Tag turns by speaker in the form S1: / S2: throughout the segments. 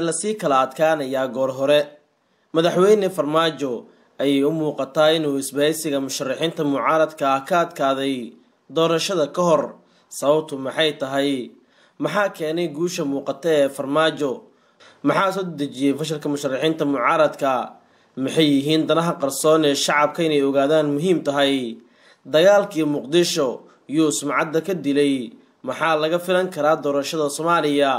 S1: lasii kala adkaanayaa goor hore madaxweyne farmaajo ayay u muuqataa inuu isbahaysiga musharaxiinta mucaaradka ah ka adkaaday doorashada ka hor sababtu maxay tahay maxaa keenay guusha muuqata ee farmaajo maxaa soo dedejiyey fashalka musharaxiinta mucaaradka maxay yihiin danaha qarsoon ee shacabka inay ogaadaan muhiim tahay dagaalkii muqdisho yuu sumcadda ka dilay maxaa laga filan karaa doorashada soomaaliya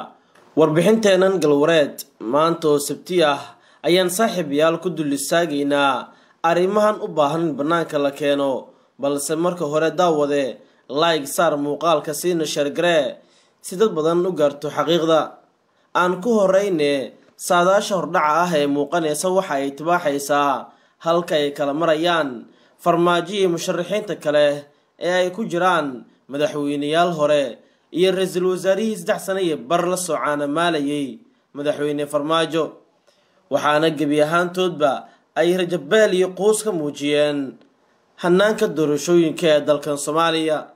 S1: warbixinteennan galwareed maanta oo sabti ah ayaan saaxiib ku dullistaagaynaa arrimahan u baahan in bannaanka la keeno balse marka hore daawade laayg saar muuqaalka siina sheergaree si dad badan u gaarto xaqiiqda aan ku horeyne saadaasha hordhaca ah ee muuqanaysa waxa ay tibaaxaysaa halka ay kala marayaan farmaajo iyo musharaxiinta kale ee ay ku jiraan madaxweyneyaal hore iyo ra-iisul wasaarihii saddex sano iyo bar la soo caanamaalayay madaxweyne farmaajo waxaana gebi ahaantoodba ay rajabeel iyo quus ka muujiyeen hanaanka doorashooyinka ee dalkan soomaaliya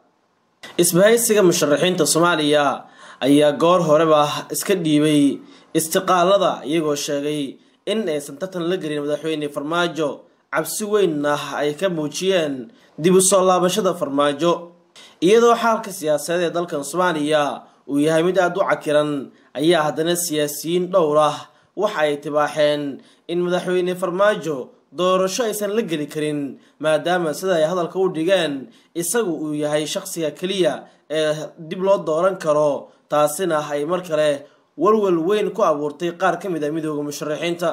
S1: isbahaysiga musharaxiinta soomaaliya ayaa goor horeba iska dhiibay istiqaalada iyagoo sheegay in aysan tartan la gelin madaxweyne farmaajo cabsi weynna ay ka muujiyeen dib u soo laabashada farmaajo iyadoo xaalka siyaasadeed ee dalkan soomaaliya uu yahay mid aada u cakiran ayaa haddana siyaasiyiin dhowr ah waxa ay tibaaxeen in madaxweyne farmaajo doorasho aysan la geli karin maadaama sida ay hadalka u dhigeen isagu uu yahay shaqsiga keliya ee dib loo dooran karo taasina ay mar kale walwal weyn ku abuurtay qaar ka mid a ah midooda musharaxiinta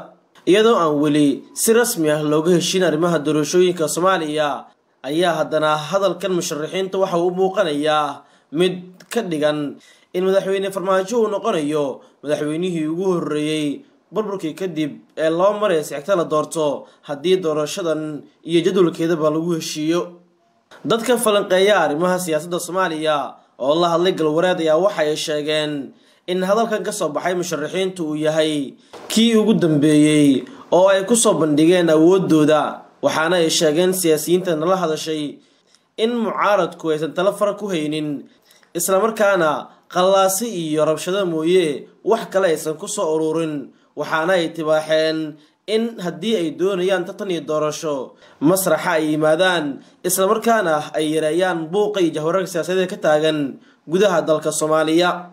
S1: iyadoo aan weli si rasmi ah looga heshin arrimaha doorashooyinka soomaaliya ayaa haddana hadalkan musharixiinta waxa uu muuqanayaa mid ka dhigan in madaxweyne farmaajo uu noqonayo madaxweynihii ugu horreeyey burburkii kadib ee loo maree sixigta la doorto haddii doorashadan iyo jadwalkeedaba lagu heshiiyo dadka falanqeeya arrimaha siyaasadda soomaaliya oo la hadlay galwareed ayaa waxay sheegeen in hadalkan ka soo baxay musharaxiintu uu yahay kii ugu dambeeyey oo ay ku soo bandhigeen awooddooda waxaana ay sheegeen siyaasiyiinta nala hadashay in mucaaradku aysan talo fara ku haynin islamarkaana qallaasi iyo rabshado mooye wax kale aysan ku soo ururin waxaana ay tibaaxeen in haddii ay doonayaan tartan iyo doorasho masraxa ay yimaadaan islamarkaana ay yareeyaan buuqa iyo jahwararka siyaasadeed ka taagan gudaha dalka soomaaliya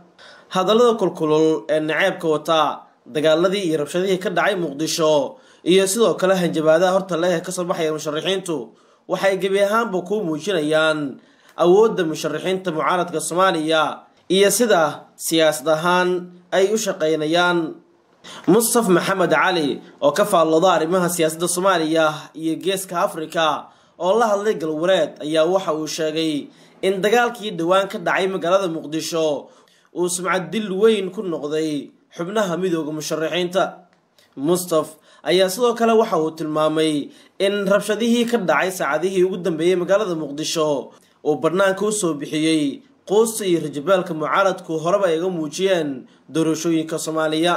S1: hadallada kulkulul ee naceebka wataa dagaaladii iyo rabshadihii ka dhacay muqdisho iyo sidoo kale hanjabaadaha horta leh ee kasoo baxaya musharixiintu waxay gebi ahaanba kuu muujinayaan awoodda musharixiinta mucaaradka soomaaliya iyo sida siyaasad ahaan ay u shaqaynayaan mustaf maxamed cali oo ka faallooda arrimaha siyaasadda soomaaliya iyo geeska afrika oo la hadlay galwareed ayaa waxa uu sheegay in dagaalkii dhowaan ka dhacay magaalada muqdisho uu sumcad dil weyn ku noqday xubnaha midooda musharixiinta mustaf ayaa sidoo kale waxa uu tilmaamay in rabshadihii ka dhacay saacadihii ugu dambeeyey magaalada muqdisho uu bannaanka usoo bixiyey quusta iyo rajabaalka mucaaradku horeba ayga muujiyeen doorashooyinka soomaaliya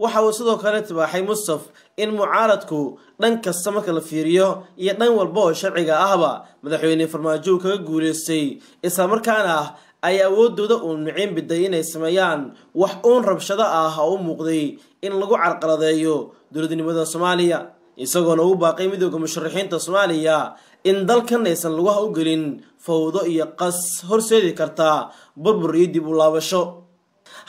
S1: waxa uu sidoo kale tibaaxay mustaf in mucaaradku dhan kasta marka la fiiriyo iyo dhan walba oo sharciga ahba madaxweyne farmaajo kaga guuleystay isla islamarkaana ah ay awooddooda uu miceen biday inay sameeyaan wax uun rabshado ah oo u muuqday in lagu carqaladeeyo dowladnimada soomaaliya isagoona ugu baaqay midooda musharaxiinta soomaaliya in dalkan aysan laguha u gelin fawdo iyo qas horseedi karta burbur iyo dib u laabasho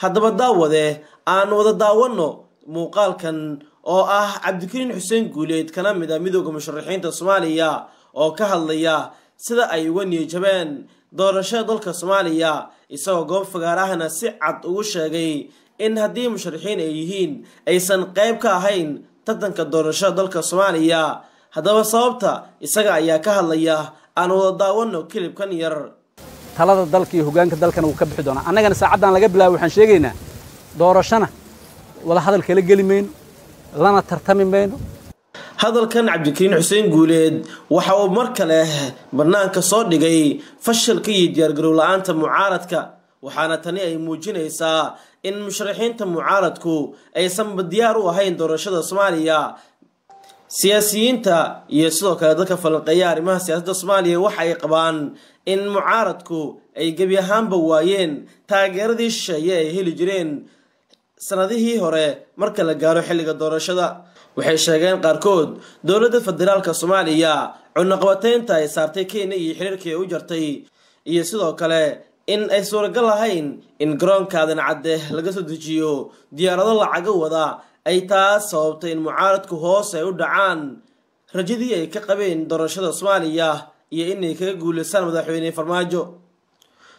S1: haddaba daawade aan wada daawanno muuqaalkan oo ah cabdikariin xuseen guuleed kana mid a ah midooda musharaxiinta soomaaliya oo ka hadlaya sida ay uga niyajabeen doorashada dalka soomaaliya isagoo goob fagaarahana si cad ugu sheegay in haddii musharixiin ay yihiin aysan qayb ka ahayn tartanka doorashada dalka soomaaliya haddaba sababta isaga ayaa ka hadlaya aan wada daawano kilibkan yar talada dalka iyo hogaanka dalkana wuu ka bixi doonaa annagana saacaddan laga bilaabay waxaan sheegaynaa doorashona wada hadal kala geli mayno lana tartami mayno hadalkan cabdikariin xuseen guuleed waxa uu mar kale bannaanka soo dhigay fashilka iyo diyaargarow la-aanta mucaaradka waxaana tani ay muujinaysaa in musharaxiinta mucaaradku aysan diyaar u ahayn doorashada soomaaliya siyaasiyiinta iyo sidoo kale dadka falanqeeya arrimaha siyaasadda soomaaliya waxa ay qabaan in mucaaradku ay gebi ahaanba waayeen taageeradii shisheeye ay heli jireen sanadihii hore marka la gaaro xilliga doorashada waxay sheegeen qaarkood dowladda federaalka soomaaliya cunaqabateynta ay saartay kenya iyo xiriirkii ay u jartay iyo sidoo kale in ay suuragal lahayn in garoonkaadan adan cadde laga soo dejiyo diyaarado lacaga wada ay taas sababtay in mucaaradku hoos ay u dhacaan rajadii ay ka qabeen doorashada soomaaliya iyo inay kaga guulaysaan madaxweyne farmaajo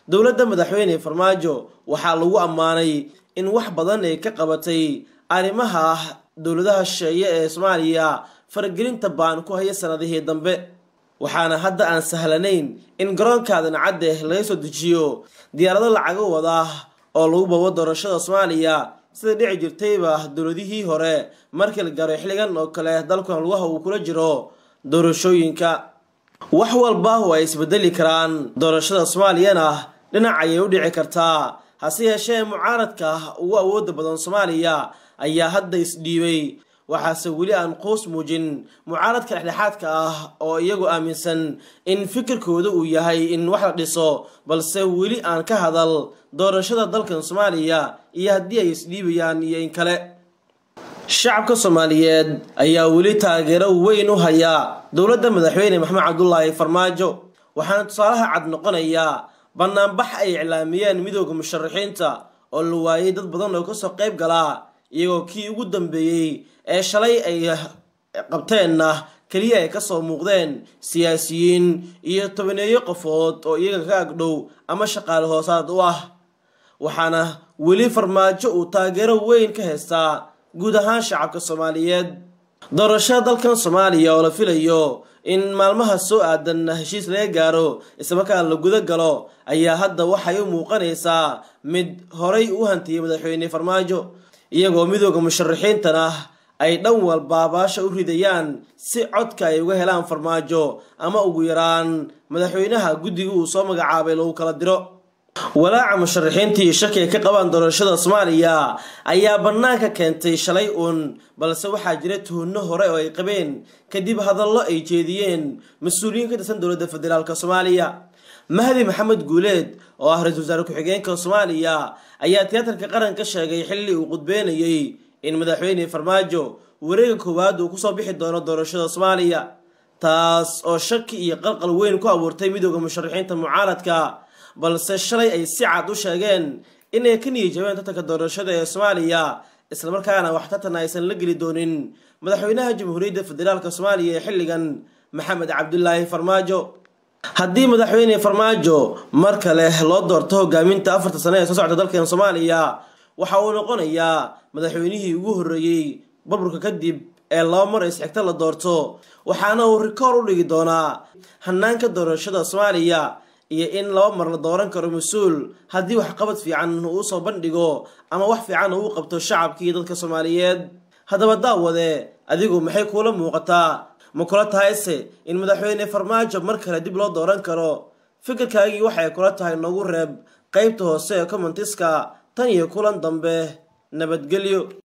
S1: dowladda madaxweyne farmaajo waxaa lagu ammaanay in wax badan ay ka qabatay arrimaha dowladaha shisheeye ee soomaaliya faragelinta baan ku haya sannadihii dambe waxaana hadda aan sahlanayn in garoonkaadan cadde laga soo dejiyo diyaarado lacago wada ah oo lagu babo doorashada soomaaliya sida dhici jirtayba dowladihii hore markii la gaaro xilligan oo kale dalkan lugaha uu kula jiro doorashooyinka wax walba waa ay isbedeli karaan doorashada soomaaliyana dhinac ayay u dhici kartaa hase yeeshee mucaaradka ugu awoodda badan soomaaliya ayaa hadda isdhiibay waxaase weli aan quus muujin mucaaradka dhexdhexaadka ah oo iyagu aaminsan in fikirkooda uu yahay in wax la dhiso balse weli aan ka hadal doorashada dalkan soomaaliya iyo haddii ay isdhiibayaan iyo in kale shacabka soomaaliyeed ayaa weli taageero weyn u haya dowladda madaxweyne maxamed cabdulaahi farmaajo waxaana tusaalaha cad noqonayaa bannaanbax ay iclaamiyeen midooda musharaxiinta oo la waayay dad badan oo kasoo qayb galaa iyagoo kii ugu dambeeyey ee shalay ay qabteenna keliya ay kasoo muuqdeen siyaasiyiin iyo tobaneeyo qofood oo iyaga ka agdhow ama shaqaale hoosaad u ah waxaana weli farmaajo uu taageero weyn ka haystaa guud ahaan shacabka soomaaliyeed doorashada dalkan soomaaliya oo la filayo in maalmaha soo aadan heshiis laga gaaro islamarkaan la guda galo ayaa hadda waxay u muuqanaysaa mid horay u hantiyay madaxweyne farmaajo iyagoo midooda musharaxiintan ah ay dhan walba u ridayaan si codka ay uga helaan farmaajo ama ugu yaraan madaxweynaha guddiga uu soo magacaabay lagu kala diro walaaca musharaxiintii shaki ay ka qabaan doorashada soomaaliya ayaa bannaanka keentay shalay uun balse waxaa jira tuhunno hore oo ay qabeen kadib hadallo ay jeediyeen mas-uuliyiin ka dhisan dowladda federaalk soomaaliya mahdi maxamed guuleed oo ah ra-isul wasaare ku-xigeenka soomaaliya ayaa tiyaatarka ka sheegay xilli uu qudbeynayey in madaxweyne farmaajo wareega koowaad uu kusoo bixi doono doorashada soomaaliya taas oo shaki iyo qalqal weyn ku abuurtay midooda musharaxiinta mucaaradka balse shalay ay si cad u sheegeen inay ka niyijabeen tartanka doorashada ee soomaaliya islamarkaana wax tartanna aysan la geli doonin madaxweynaha jamhuuriyadda federaalka soomaaliya ee xilligan maxamed cabdulaahi farmaajo haddii madaxweyne farmaajo mar kale loo doorto hogaaminta afarta sane ee soo socda dalkeena soomaaliya waxa uu noqonayaa madaxweynihii ugu horreeyey burburka kadib ee laba mar is isxigta la doorto waxaana uu rikoor u dhigi doonaa hanaanka doorashada soomaaliya iyo in laba mar la dooran karo mas-uul haddii waxqabad fiican uu soo bandhigo ama wax fiican uu qabto shacabkii dadka soomaaliyeed haddaba daawade adigu maxay kuula muuqataa ma kula tahayse in madaxweyne farmaajo mar kale dib loo dooran karo fikirkaagii waxay kula tahay noogu reeb qaybta hoose ee commentiska tan iyo kulan dambe nabadgelyo